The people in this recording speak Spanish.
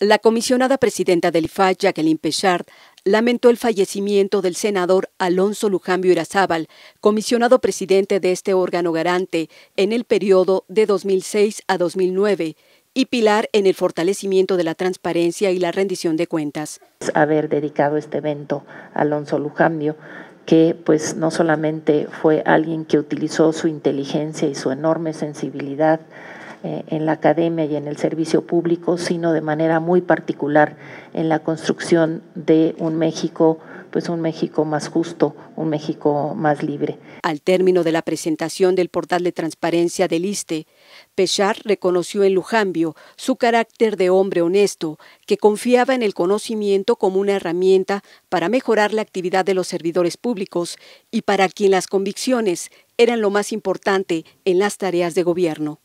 La comisionada presidenta del IFAD, Jacqueline Pechard, lamentó el fallecimiento del senador Alonso Lujambio Irazábal, comisionado presidente de este órgano garante en el periodo de 2006 a 2009 y pilar en el fortalecimiento de la transparencia y la rendición de cuentas. Haber dedicado este evento a Alonso Lujambio, que pues no solamente fue alguien que utilizó su inteligencia y su enorme sensibilidad eh, en la academia y en el servicio público, sino de manera muy particular en la construcción de un México pues un México más justo, un México más libre. Al término de la presentación del portal de transparencia del ISTE, Pechar reconoció en Lujambio su carácter de hombre honesto, que confiaba en el conocimiento como una herramienta para mejorar la actividad de los servidores públicos y para quien las convicciones eran lo más importante en las tareas de gobierno.